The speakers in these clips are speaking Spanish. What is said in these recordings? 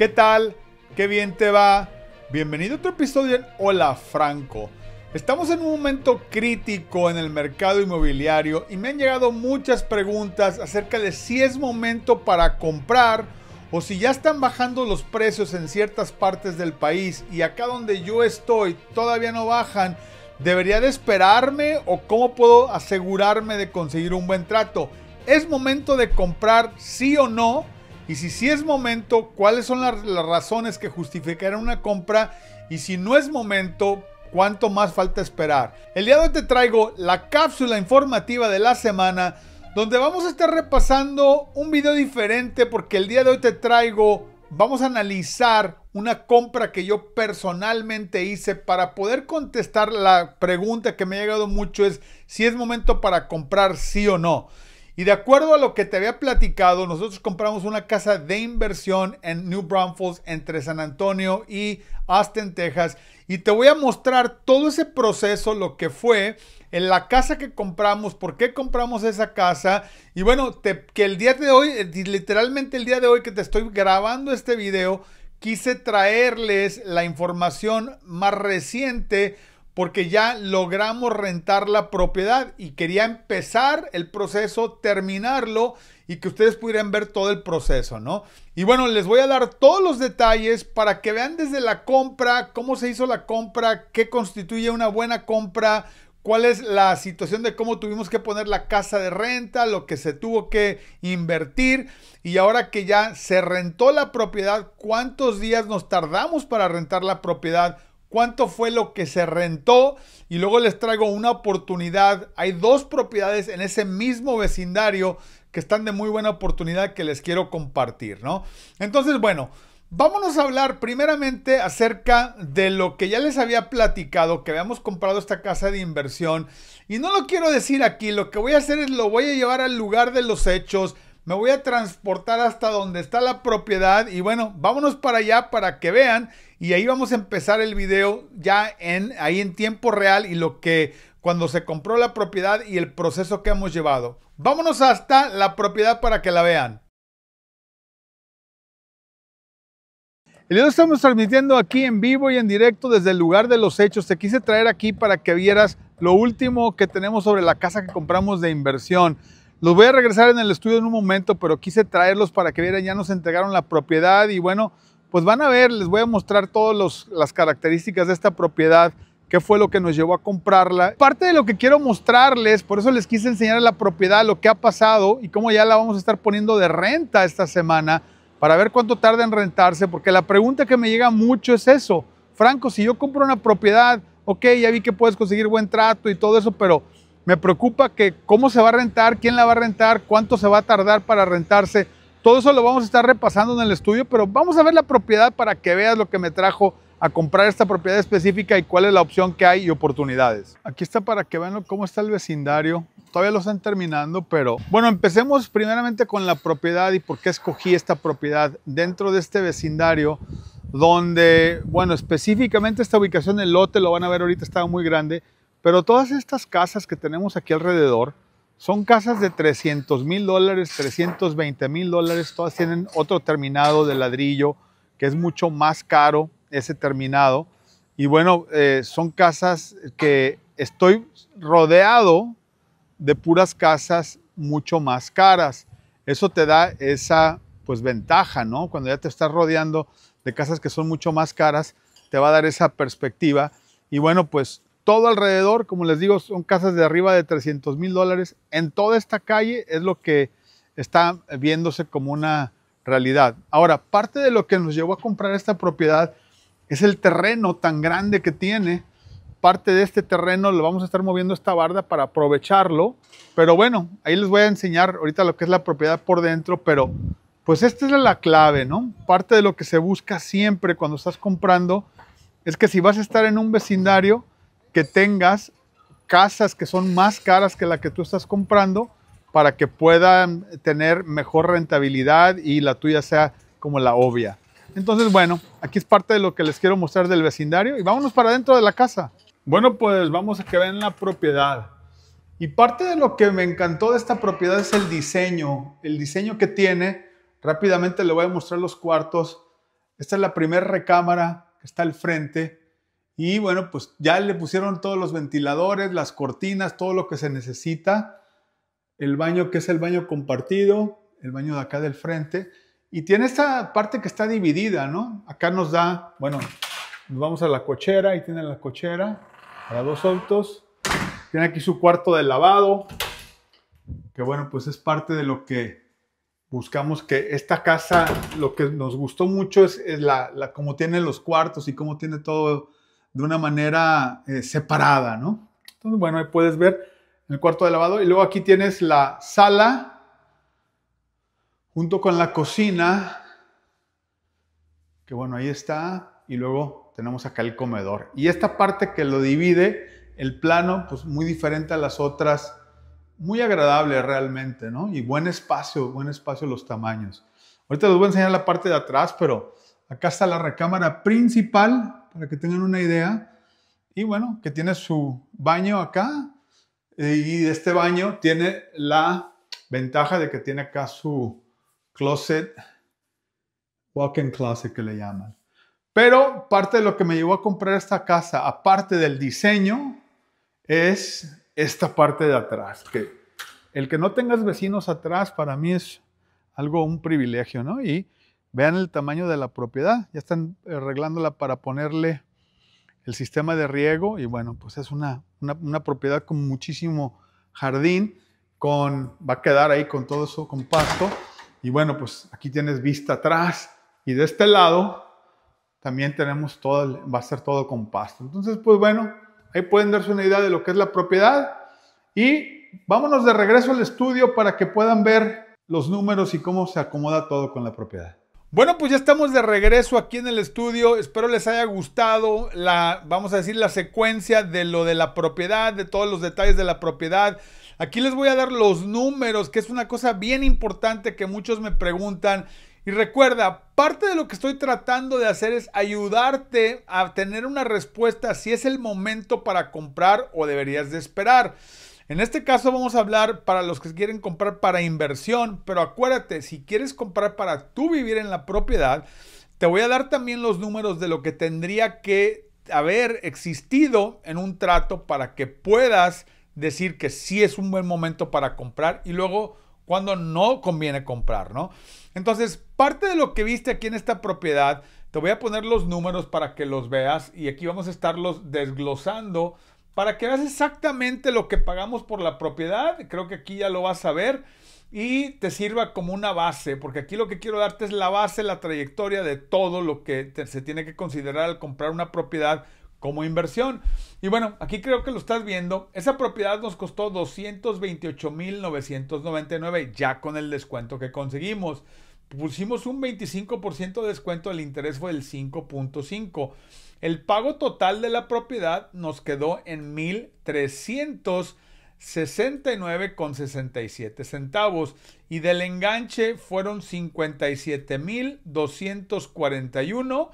¿Qué tal? ¿Qué bien te va? Bienvenido a otro episodio en Hola Franco. Estamos en un momento crítico en el mercado inmobiliario y me han llegado muchas preguntas acerca de si es momento para comprar o si ya están bajando los precios en ciertas partes del país y acá donde yo estoy todavía no bajan. ¿Debería de esperarme o cómo puedo asegurarme de conseguir un buen trato? ¿Es momento de comprar sí o no? Y si sí es momento, cuáles son las, razones que justificarán una compra. Y si no es momento, cuánto más falta esperar. El día de hoy te traigo la cápsula informativa de la semana donde vamos a estar repasando un video diferente porque el día de hoy te traigo, vamos a analizar una compra que yo personalmente hice para poder contestar la pregunta que me ha llegado mucho es si es momento para comprar sí o no. Y de acuerdo a lo que te había platicado, nosotros compramos una casa de inversión en New Braunfels entre San Antonio y Austin, Texas. Y te voy a mostrar todo ese proceso, lo que fue en la casa que compramos, por qué compramos esa casa. Y bueno, te, que el día de hoy, eh, literalmente el día de hoy que te estoy grabando este video, quise traerles la información más reciente porque ya logramos rentar la propiedad y quería empezar el proceso, terminarlo y que ustedes pudieran ver todo el proceso, ¿no? Y bueno, les voy a dar todos los detalles para que vean desde la compra, cómo se hizo la compra, qué constituye una buena compra, cuál es la situación de cómo tuvimos que poner la casa de renta, lo que se tuvo que invertir y ahora que ya se rentó la propiedad, cuántos días nos tardamos para rentar la propiedad cuánto fue lo que se rentó y luego les traigo una oportunidad. Hay dos propiedades en ese mismo vecindario que están de muy buena oportunidad que les quiero compartir, ¿no? Entonces, bueno, vámonos a hablar primeramente acerca de lo que ya les había platicado, que habíamos comprado esta casa de inversión y no lo quiero decir aquí, lo que voy a hacer es lo voy a llevar al lugar de los hechos me voy a transportar hasta donde está la propiedad y bueno, vámonos para allá para que vean y ahí vamos a empezar el video ya en ahí en tiempo real y lo que cuando se compró la propiedad y el proceso que hemos llevado. Vámonos hasta la propiedad para que la vean. El día estamos transmitiendo aquí en vivo y en directo desde el lugar de los hechos. Te quise traer aquí para que vieras lo último que tenemos sobre la casa que compramos de inversión. Los voy a regresar en el estudio en un momento, pero quise traerlos para que vieran, ya nos entregaron la propiedad y bueno, pues van a ver, les voy a mostrar todas las características de esta propiedad, qué fue lo que nos llevó a comprarla. Parte de lo que quiero mostrarles, por eso les quise enseñar la propiedad, lo que ha pasado y cómo ya la vamos a estar poniendo de renta esta semana para ver cuánto tarda en rentarse, porque la pregunta que me llega mucho es eso. Franco, si yo compro una propiedad, ok, ya vi que puedes conseguir buen trato y todo eso, pero me preocupa que cómo se va a rentar, quién la va a rentar, cuánto se va a tardar para rentarse. Todo eso lo vamos a estar repasando en el estudio, pero vamos a ver la propiedad para que veas lo que me trajo a comprar esta propiedad específica y cuál es la opción que hay y oportunidades. Aquí está para que vean cómo está el vecindario. Todavía lo están terminando, pero bueno, empecemos primeramente con la propiedad y por qué escogí esta propiedad dentro de este vecindario donde, bueno, específicamente esta ubicación, el lote, lo van a ver ahorita, estaba muy grande, pero todas estas casas que tenemos aquí alrededor son casas de 300 mil dólares, 320 mil dólares, todas tienen otro terminado de ladrillo que es mucho más caro ese terminado. Y bueno, eh, son casas que estoy rodeado de puras casas mucho más caras. Eso te da esa pues ventaja, ¿no? Cuando ya te estás rodeando de casas que son mucho más caras, te va a dar esa perspectiva. Y bueno, pues todo alrededor, como les digo, son casas de arriba de 300 mil dólares. En toda esta calle es lo que está viéndose como una realidad. Ahora, parte de lo que nos llevó a comprar esta propiedad es el terreno tan grande que tiene. Parte de este terreno lo vamos a estar moviendo esta barda para aprovecharlo. Pero bueno, ahí les voy a enseñar ahorita lo que es la propiedad por dentro, pero pues esta es la clave, ¿no? Parte de lo que se busca siempre cuando estás comprando es que si vas a estar en un vecindario, que tengas casas que son más caras que la que tú estás comprando para que puedan tener mejor rentabilidad y la tuya sea como la obvia. Entonces, bueno, aquí es parte de lo que les quiero mostrar del vecindario y vámonos para dentro de la casa. Bueno, pues vamos a que vean la propiedad. Y parte de lo que me encantó de esta propiedad es el diseño, el diseño que tiene. Rápidamente le voy a mostrar los cuartos. Esta es la primera recámara que está al frente. Y bueno, pues ya le pusieron todos los ventiladores, las cortinas, todo lo que se necesita. El baño que es el baño compartido, el baño de acá del frente. Y tiene esta parte que está dividida, ¿no? Acá nos da, bueno, nos vamos a la cochera, ahí tiene la cochera para dos autos. Tiene aquí su cuarto de lavado, que bueno, pues es parte de lo que buscamos que esta casa, lo que nos gustó mucho es, la, cómo tiene los cuartos y cómo tiene todo de una manera eh, separada, ¿no? Entonces, bueno, ahí puedes ver el cuarto de lavado y luego aquí tienes la sala junto con la cocina, que bueno, ahí está, y luego tenemos acá el comedor. Y esta parte que lo divide, el plano, pues muy diferente a las otras, muy agradable realmente, ¿no? Y buen espacio, buen espacio los tamaños. Ahorita les voy a enseñar la parte de atrás, pero Acá está la recámara principal, para que tengan una idea. Y bueno, que tiene su baño acá. Eh, y este baño tiene la ventaja de que tiene acá su closet, walk-in closet que le llaman. Pero parte de lo que me llevó a comprar esta casa, aparte del diseño, es esta parte de atrás. Que el que no tengas vecinos atrás para mí es algo, un privilegio, ¿no? Y Vean el tamaño de la propiedad. Ya están arreglándola para ponerle el sistema de riego y bueno, pues es una, propiedad con muchísimo jardín, con, va a quedar ahí con todo eso, con pasto. Y bueno, pues aquí tienes vista atrás y de este lado también tenemos todo, va a ser todo con pasto. Entonces, pues bueno, ahí pueden darse una idea de lo que es la propiedad y vámonos de regreso al estudio para que puedan ver los números y cómo se acomoda todo con la propiedad. Bueno, pues ya estamos de regreso aquí en el estudio. Espero les haya gustado la, vamos a decir, la secuencia de lo de la propiedad, de todos los detalles de la propiedad. Aquí les voy a dar los números, que es una cosa bien importante que muchos me preguntan. Y recuerda, parte de lo que estoy tratando de hacer es ayudarte a tener una respuesta si es el momento para comprar o deberías de esperar. En este caso vamos a hablar para los que quieren comprar para inversión, pero acuérdate, si quieres comprar para tú vivir en la propiedad, te voy a dar también los números de lo que tendría que haber existido en un trato para que puedas decir que sí es un buen momento para comprar y luego cuando no conviene comprar, ¿no? Entonces, parte de lo que viste aquí en esta propiedad, te voy a poner los números para que los veas y aquí vamos a estarlos desglosando para que veas exactamente lo que pagamos por la propiedad. Creo que aquí ya lo vas a ver y te sirva como una base, porque aquí lo que quiero darte es la base, la trayectoria de todo lo que se tiene que considerar al comprar una propiedad como inversión. Y bueno, aquí creo que lo estás viendo. Esa propiedad nos costó 228.999 ya con el descuento que conseguimos pusimos un 25% de descuento, el interés fue del 5.5. El pago total de la propiedad nos quedó en 1.369,67 centavos y del enganche fueron 57.241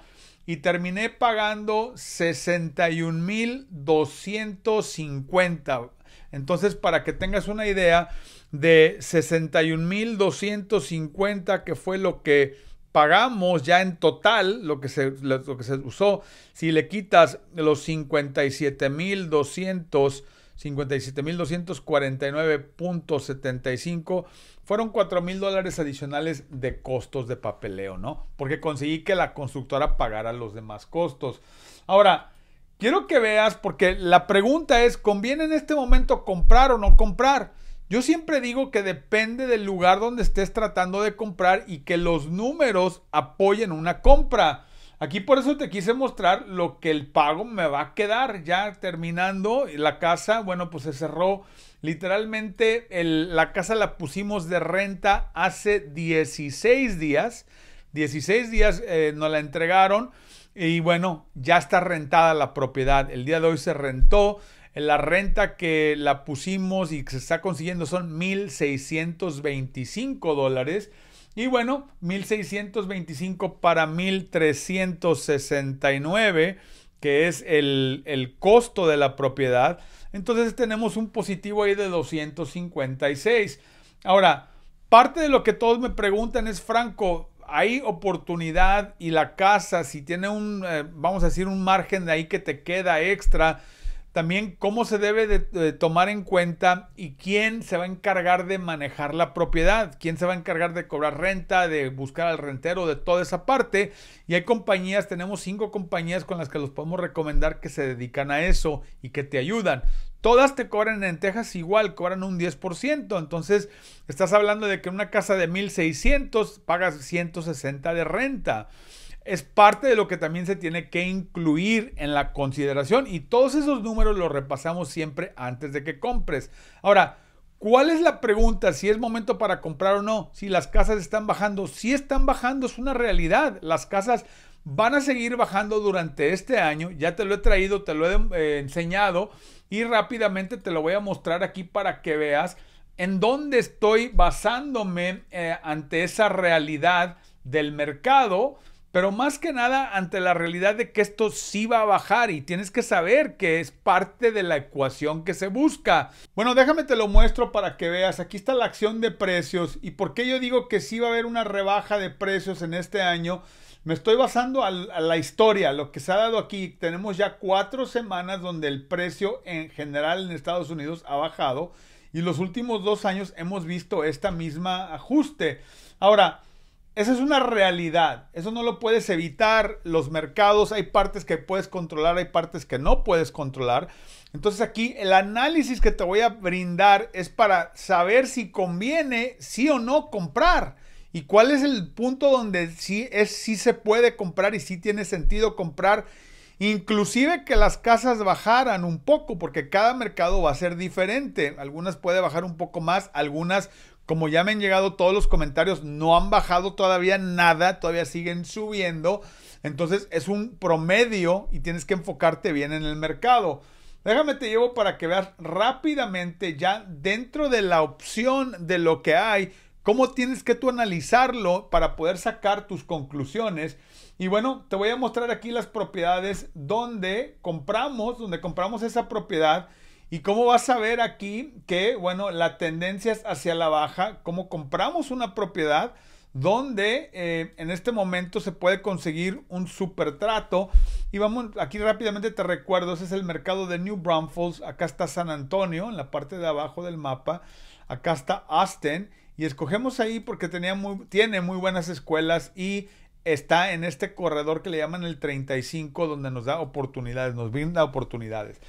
y terminé pagando 61.250. Entonces, para que tengas una idea, de 61.250, que fue lo que pagamos ya en total, lo que se, lo que se usó, si le quitas los 57.200 57.249.75 fueron 4 mil dólares adicionales de costos de papeleo, ¿no? Porque conseguí que la constructora pagara los demás costos. Ahora, quiero que veas, porque la pregunta es, ¿conviene en este momento comprar o no comprar? Yo siempre digo que depende del lugar donde estés tratando de comprar y que los números apoyen una compra. Aquí por eso te quise mostrar lo que el pago me va a quedar. Ya terminando la casa, bueno, pues se cerró. Literalmente la casa la pusimos de renta hace 16 días. 16 días eh, nos la entregaron y bueno, ya está rentada la propiedad. El día de hoy se rentó. La renta que la pusimos y que se está consiguiendo son 1.625 dólares. Y bueno, 1.625 para 1.369, que es el, el costo de la propiedad. Entonces tenemos un positivo ahí de 256. Ahora, parte de lo que todos me preguntan es, Franco, hay oportunidad y la casa, si tiene un, eh, vamos a decir, un margen de ahí que te queda extra, también cómo se debe de, tomar en cuenta y quién se va a encargar de manejar la propiedad, quién se va a encargar de cobrar renta, de buscar al rentero, de toda esa parte. Y hay compañías, tenemos cinco compañías con las que los podemos recomendar que se dedican a eso y que te ayudan. Todas te cobran en Texas igual, cobran un 10%. Entonces, estás hablando de que una casa de 1600 pagas 160 de renta es parte de lo que también se tiene que incluir en la consideración y todos esos números los repasamos siempre antes de que compres. Ahora, ¿cuál es la pregunta? Si es momento para comprar o no, si las casas están bajando, si están bajando, es una realidad. Las casas van a seguir bajando durante este año, ya te lo he traído, te lo he eh, enseñado y rápidamente te lo voy a mostrar aquí para que veas en dónde estoy basándome eh, ante esa realidad del mercado pero más que nada ante la realidad de que esto sí va a bajar y tienes que saber que es parte de la ecuación que se busca. Bueno, déjame te lo muestro para que veas. Aquí está la acción de precios y por qué yo digo que sí va a haber una rebaja de precios en este año. Me estoy basando a la historia, lo que se ha dado aquí. Tenemos ya cuatro semanas donde el precio en general en Estados Unidos ha bajado y los últimos dos años hemos visto esta misma ajuste. Ahora, esa es una realidad, eso no lo puedes evitar. Los mercados, hay partes que puedes controlar, hay partes que no puedes controlar. Entonces aquí el análisis que te voy a brindar es para saber si conviene sí o no comprar y cuál es el punto donde sí es sí se puede comprar y sí tiene sentido comprar. Inclusive que las casas bajaran un poco, porque cada mercado va a ser diferente. Algunas puede bajar un poco más, algunas como ya me han llegado todos los comentarios, no han bajado todavía nada, todavía siguen subiendo. Entonces es un promedio y tienes que enfocarte bien en el mercado. Déjame te llevo para que veas rápidamente ya dentro de la opción de lo que hay, cómo tienes que tú analizarlo para poder sacar tus conclusiones. Y bueno, te voy a mostrar aquí las propiedades donde compramos, donde compramos esa propiedad ¿Y cómo vas a ver aquí que, bueno, la tendencia es hacia la baja? Como compramos una propiedad donde eh, en este momento se puede conseguir un supertrato? trato. Y vamos, aquí rápidamente te recuerdo, ese es el mercado de New Braunfels. Acá está San Antonio, en la parte de abajo del mapa. Acá está Austin. Y escogemos ahí porque tenía tiene muy buenas escuelas y está en este corredor que le llaman el 35, donde nos da oportunidades, nos brinda oportunidades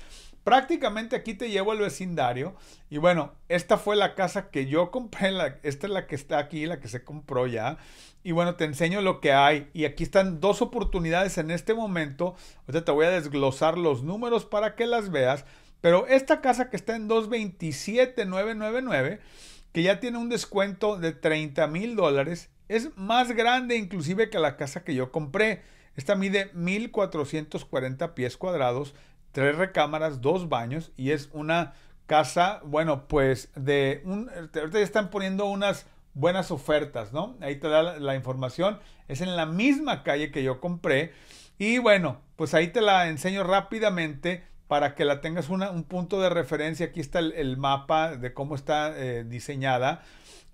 prácticamente aquí te llevo al vecindario. Y bueno, esta fue la casa que yo compré, esta es la que está aquí, la que se compró ya. Y bueno, te enseño lo que hay. Y aquí están dos oportunidades en este momento. te voy a desglosar los números para que las veas. Pero esta casa que está en 227,999, que ya tiene un descuento de 30 mil dólares, es más grande inclusive que la casa que yo compré. Esta mide 1440 pies cuadrados tres recámaras, dos baños y es una casa, bueno, pues de un, ahorita ya están poniendo unas buenas ofertas, ¿no? Ahí te da la, información, es en la misma calle que yo compré y bueno, pues ahí te la enseño rápidamente para que la tengas un punto de referencia. Aquí está el, mapa de cómo está eh, diseñada.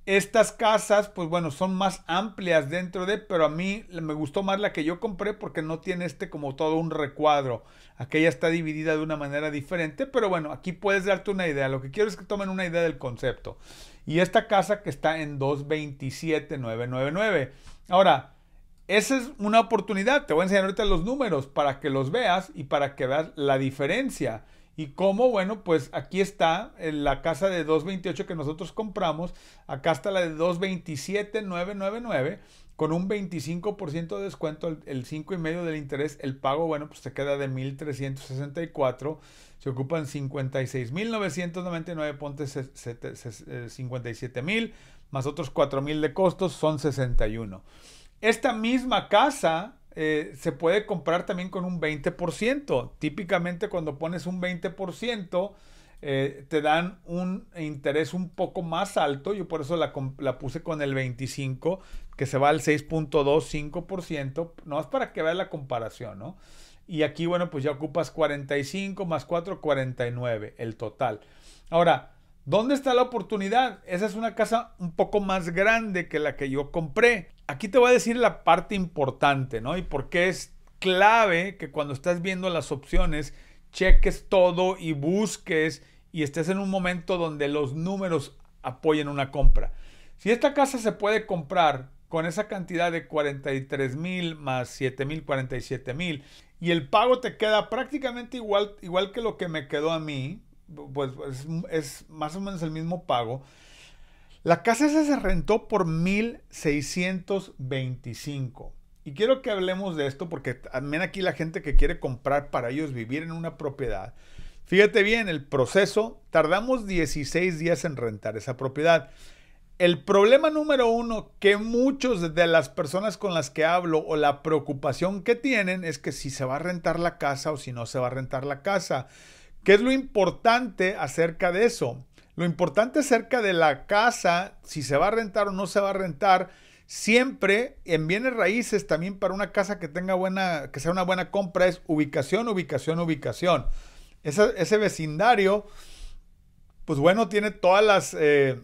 Estas casas, pues bueno, son más amplias dentro de, pero a mí me gustó más la que yo compré porque no tiene este como todo un recuadro. Aquella está dividida de una manera diferente, pero bueno, aquí puedes darte una idea. Lo que quiero es que tomen una idea del concepto. Y esta casa que está en 227,999. Ahora, esa es una oportunidad. Te voy a enseñar ahorita los números para que los veas y para que veas la diferencia. Y cómo, bueno, pues aquí está la casa de 228 que nosotros compramos, acá está la de 227,999 con un 25% de descuento, el, el 5,5% del interés, el pago, bueno, pues te queda de 1,364, se ocupan 56,999, ponte 57,000, eh, más otros 4,000 de costos, son 61. Esta misma casa eh, se puede comprar también con un 20%. Típicamente cuando pones un 20%, eh, te dan un interés un poco más alto. Yo por eso la, puse con el 25, que se va al 6.25%. No es para que veas la comparación, ¿no? Y aquí, bueno, pues ya ocupas 45 más 4, 49, el total. Ahora, ¿Dónde está la oportunidad? Esa es una casa un poco más grande que la que yo compré. Aquí te voy a decir la parte importante, ¿no? Y por qué es clave que cuando estás viendo las opciones, cheques todo y busques y estés en un momento donde los números apoyen una compra. Si esta casa se puede comprar con esa cantidad de 43 mil más 7 mil, 47 mil, y el pago te queda prácticamente igual, igual que lo que me quedó a mí, pues, pues es, más o menos el mismo pago. La casa esa se rentó por 1625. Y quiero que hablemos de esto porque también aquí la gente que quiere comprar para ellos vivir en una propiedad. Fíjate bien, el proceso, tardamos 16 días en rentar esa propiedad. El problema número uno que muchos de las personas con las que hablo o la preocupación que tienen es que si se va a rentar la casa o si no se va a rentar la casa. ¿Qué es lo importante acerca de eso? Lo importante acerca de la casa, si se va a rentar o no se va a rentar, siempre en bienes raíces también para una casa que tenga buena, que sea una buena compra es ubicación, ubicación, ubicación. Ese, vecindario, pues bueno, tiene todas las, eh,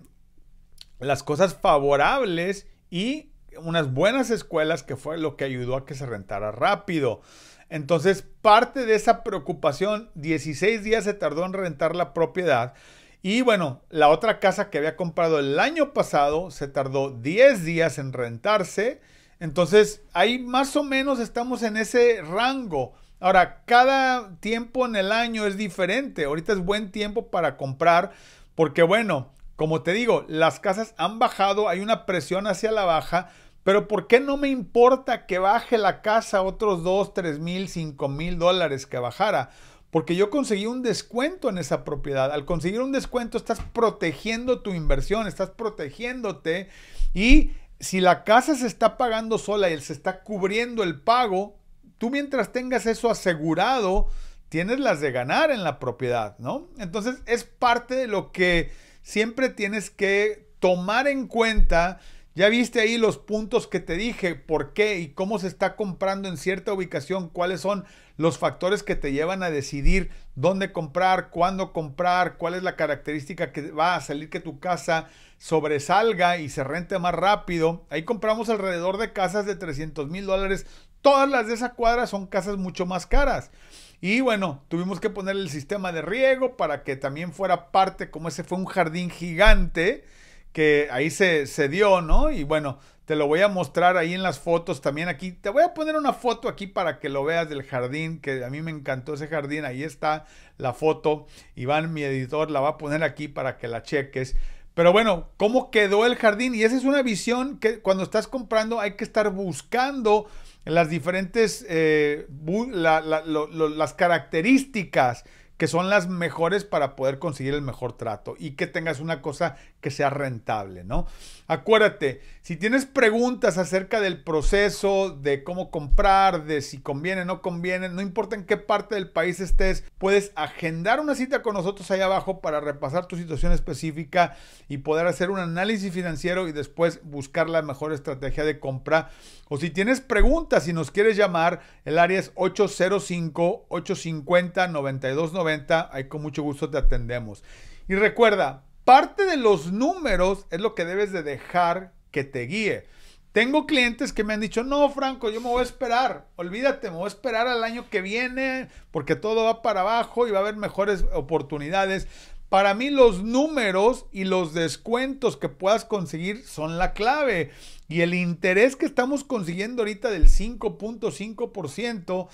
las cosas favorables y unas buenas escuelas que fue lo que ayudó a que se rentara rápido. Entonces, parte de esa preocupación, 16 días se tardó en rentar la propiedad. Y bueno, la otra casa que había comprado el año pasado se tardó 10 días en rentarse. Entonces, ahí más o menos estamos en ese rango. Ahora, cada tiempo en el año es diferente. Ahorita es buen tiempo para comprar porque bueno, como te digo, las casas han bajado, hay una presión hacia la baja pero ¿por qué no me importa que baje la casa otros 2, 3 mil, 5 mil dólares que bajara? Porque yo conseguí un descuento en esa propiedad. Al conseguir un descuento estás protegiendo tu inversión, estás protegiéndote. Y si la casa se está pagando sola y se está cubriendo el pago, tú mientras tengas eso asegurado, tienes las de ganar en la propiedad, ¿no? Entonces es parte de lo que siempre tienes que tomar en cuenta ya viste ahí los puntos que te dije, por qué y cómo se está comprando en cierta ubicación, cuáles son los factores que te llevan a decidir dónde comprar, cuándo comprar, cuál es la característica que va a salir que tu casa sobresalga y se rente más rápido. Ahí compramos alrededor de casas de 300 mil dólares. Todas las de esa cuadra son casas mucho más caras. Y bueno, tuvimos que poner el sistema de riego para que también fuera parte, como ese fue un jardín gigante que ahí se, dio, ¿no? Y bueno, te lo voy a mostrar ahí en las fotos también aquí. Te voy a poner una foto aquí para que lo veas del jardín, que a mí me encantó ese jardín. Ahí está la foto. Iván, mi editor, la va a poner aquí para que la cheques. Pero bueno, ¿cómo quedó el jardín? Y esa es una visión que cuando estás comprando hay que estar buscando las diferentes, eh, las características que son las mejores para poder conseguir el mejor trato y que tengas una cosa que sea rentable, ¿no? Acuérdate, si tienes preguntas acerca del proceso, de cómo comprar, de si conviene, o no conviene, no importa en qué parte del país estés, puedes agendar una cita con nosotros ahí abajo para repasar tu situación específica y poder hacer un análisis financiero y después buscar la mejor estrategia de compra. O si tienes preguntas y nos quieres llamar, el área es 805-850-9290. Ahí con mucho gusto te atendemos. Y recuerda, parte de los números es lo que debes de dejar que te guíe. Tengo clientes que me han dicho, no, Franco, yo me voy a esperar, olvídate, me voy a esperar al año que viene porque todo va para abajo y va a haber mejores oportunidades. Para mí los números y los descuentos que puedas conseguir son la clave. Y el interés que estamos consiguiendo ahorita del 5.5%,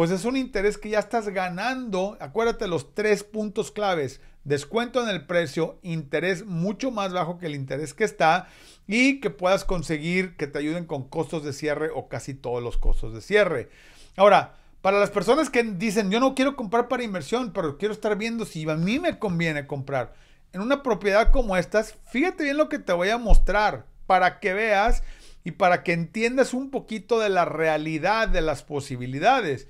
pues es un interés que ya estás ganando. Acuérdate los tres puntos claves. Descuento en el precio, interés mucho más bajo que el interés que está y que puedas conseguir que te ayuden con costos de cierre o casi todos los costos de cierre. Ahora, para las personas que dicen, yo no quiero comprar para inversión, pero quiero estar viendo si a mí me conviene comprar en una propiedad como estas, fíjate bien lo que te voy a mostrar para que veas y para que entiendas un poquito de la realidad de las posibilidades.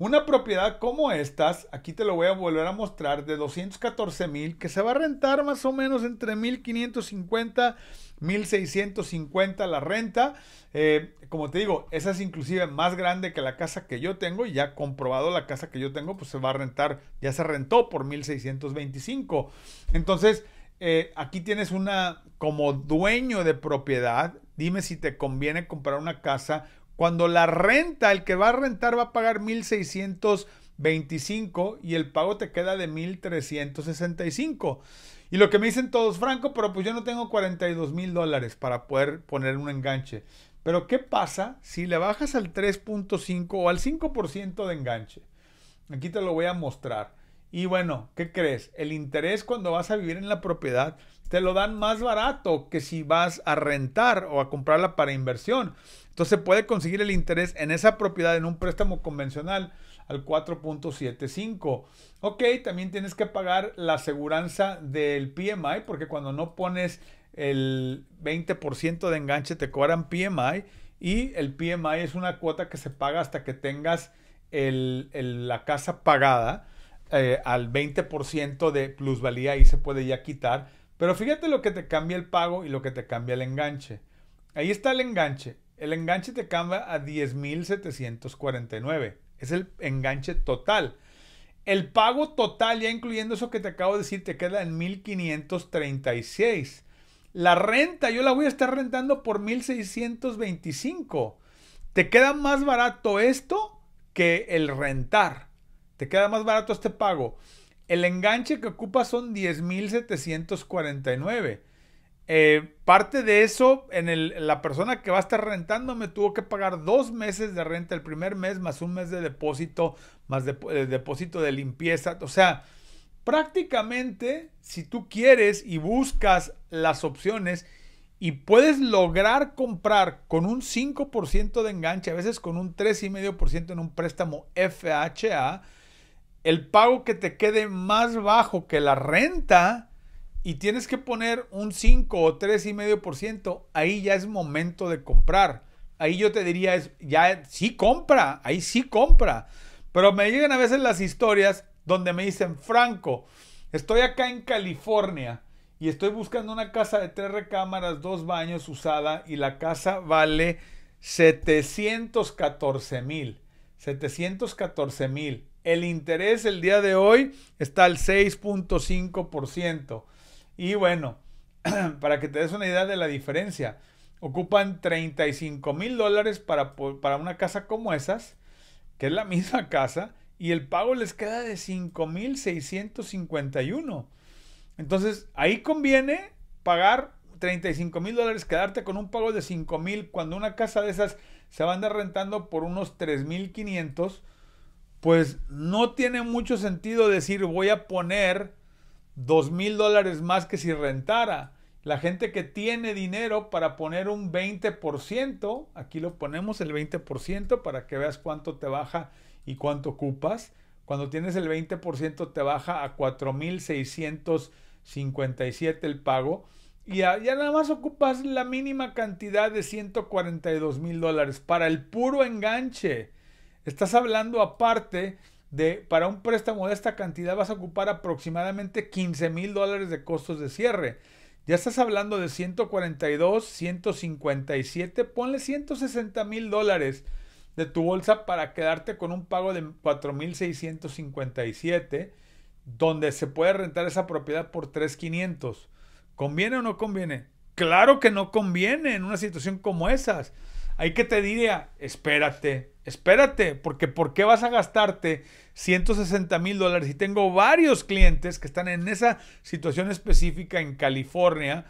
Una propiedad como estas, aquí te lo voy a volver a mostrar, de 214 mil, que se va a rentar más o menos entre 1550 1650 la renta. Eh, como te digo, esa es inclusive más grande que la casa que yo tengo y ya comprobado la casa que yo tengo, pues se va a rentar, ya se rentó por 1625. Entonces, eh, aquí tienes una, como dueño de propiedad, dime si te conviene comprar una casa cuando la renta, el que va a rentar va a pagar 1.625 y el pago te queda de 1.365. Y lo que me dicen todos, Franco, pero pues yo no tengo $42,000 mil dólares para poder poner un enganche. Pero ¿qué pasa si le bajas al 3.5 o al 5% de enganche? Aquí te lo voy a mostrar. Y bueno, ¿qué crees? El interés cuando vas a vivir en la propiedad te lo dan más barato que si vas a rentar o a comprarla para inversión. Entonces puede conseguir el interés en esa propiedad en un préstamo convencional al 4.75. Ok, también tienes que pagar la aseguranza del PMI porque cuando no pones el 20% de enganche te cobran PMI y el PMI es una cuota que se paga hasta que tengas la casa pagada eh, al 20% de plusvalía y se puede ya quitar pero fíjate lo que te cambia el pago y lo que te cambia el enganche. Ahí está el enganche. El enganche te cambia a 10.749. Es el enganche total. El pago total, ya incluyendo eso que te acabo de decir, te queda en 1.536. La renta, yo la voy a estar rentando por 1.625. Te queda más barato esto que el rentar. Te queda más barato este pago. El enganche que ocupa son 10.749. Eh, parte de eso, en la persona que va a estar rentando me tuvo que pagar dos meses de renta, el primer mes más un mes de depósito, más eh, depósito de limpieza. O sea, prácticamente, si tú quieres y buscas las opciones y puedes lograr comprar con un 5% de enganche, a veces con un 3,5% en un préstamo FHA, el pago que te quede más bajo que la renta y tienes que poner un 5 o 3,5%, ahí ya es momento de comprar. Ahí yo te diría, es, ya sí compra, ahí sí compra. Pero me llegan a veces las historias donde me dicen, Franco, estoy acá en California y estoy buscando una casa de tres recámaras, dos baños usada y la casa vale 714 mil. 714 mil. El interés el día de hoy está al 6.5%. Y bueno, para que te des una idea de la diferencia, ocupan 35 mil dólares para, una casa como esas, que es la misma casa, y el pago les queda de 5.651. Entonces, ahí conviene pagar 35 mil dólares, quedarte con un pago de 5 mil, cuando una casa de esas se va a andar rentando por unos 3.500 pues no tiene mucho sentido decir voy a poner dos mil dólares más que si rentara. La gente que tiene dinero para poner un 20%, aquí lo ponemos el 20% para que veas cuánto te baja y cuánto ocupas. Cuando tienes el 20% te baja a 4.657 el pago y ya, nada más ocupas la mínima cantidad de 142 mil dólares para el puro enganche. Estás hablando aparte de, para un préstamo de esta cantidad vas a ocupar aproximadamente 15 mil dólares de costos de cierre. Ya estás hablando de 142, 157, ponle 160 mil dólares de tu bolsa para quedarte con un pago de 4.657, donde se puede rentar esa propiedad por 3.500. ¿Conviene o no conviene? Claro que no conviene en una situación como esas. Hay que te diría, espérate, espérate, porque ¿por qué vas a gastarte 160 mil dólares? Y tengo varios clientes que están en esa situación específica en California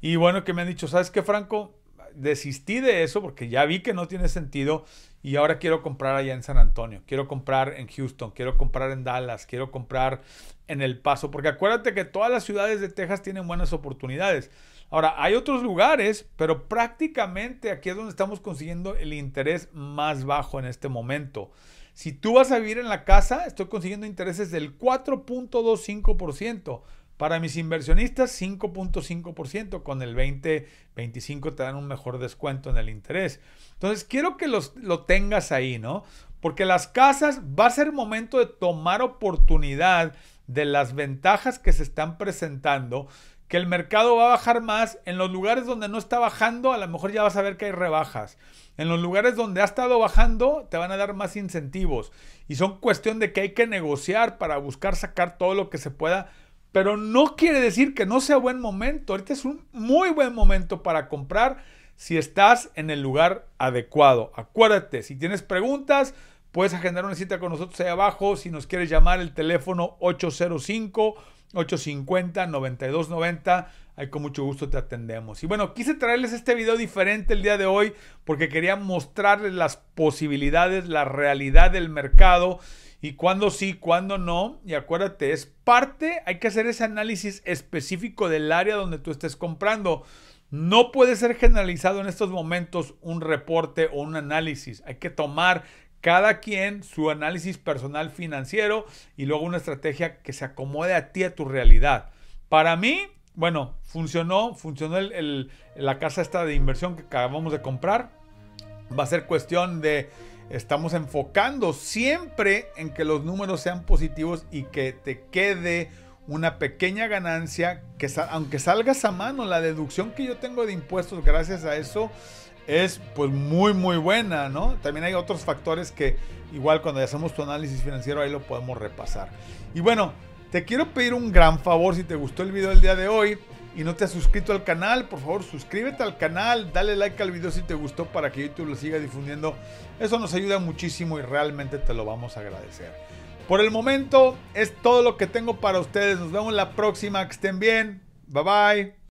y bueno, que me han dicho, ¿sabes qué, Franco? Desistí de eso porque ya vi que no tiene sentido y ahora quiero comprar allá en San Antonio, quiero comprar en Houston, quiero comprar en Dallas, quiero comprar en El Paso, porque acuérdate que todas las ciudades de Texas tienen buenas oportunidades. Ahora, hay otros lugares, pero prácticamente aquí es donde estamos consiguiendo el interés más bajo en este momento. Si tú vas a vivir en la casa, estoy consiguiendo intereses del 4.25%. Para mis inversionistas, 5.5%. Con el 20, 25 te dan un mejor descuento en el interés. Entonces, quiero que los, lo tengas ahí, ¿no? Porque las casas va a ser momento de tomar oportunidad de las ventajas que se están presentando el mercado va a bajar más. En los lugares donde no está bajando, a lo mejor ya vas a ver que hay rebajas. En los lugares donde ha estado bajando, te van a dar más incentivos. Y son cuestión de que hay que negociar para buscar sacar todo lo que se pueda. Pero no quiere decir que no sea buen momento. Ahorita es un muy buen momento para comprar si estás en el lugar adecuado. Acuérdate, si tienes preguntas, puedes agendar una cita con nosotros ahí abajo. Si nos quieres llamar, el teléfono 805. 850 9290. Ahí con mucho gusto te atendemos. Y bueno, quise traerles este video diferente el día de hoy porque quería mostrarles las posibilidades, la realidad del mercado y cuándo sí, cuándo no. Y acuérdate, es parte, hay que hacer ese análisis específico del área donde tú estés comprando. No puede ser generalizado en estos momentos un reporte o un análisis. Hay que tomar cada quien su análisis personal financiero y luego una estrategia que se acomode a ti, a tu realidad. Para mí, bueno, funcionó, funcionó la casa esta de inversión que acabamos de comprar. Va a ser cuestión de, estamos enfocando siempre en que los números sean positivos y que te quede una pequeña ganancia, que aunque salgas a mano, la deducción que yo tengo de impuestos gracias a eso es pues muy muy buena, ¿no? También hay otros factores que igual cuando hacemos tu análisis financiero ahí lo podemos repasar. Y bueno, te quiero pedir un gran favor si te gustó el video del día de hoy y no te has suscrito al canal, por favor suscríbete al canal, dale like al video si te gustó para que YouTube lo siga difundiendo. Eso nos ayuda muchísimo y realmente te lo vamos a agradecer. Por el momento es todo lo que tengo para ustedes. Nos vemos la próxima. Que estén bien. Bye bye.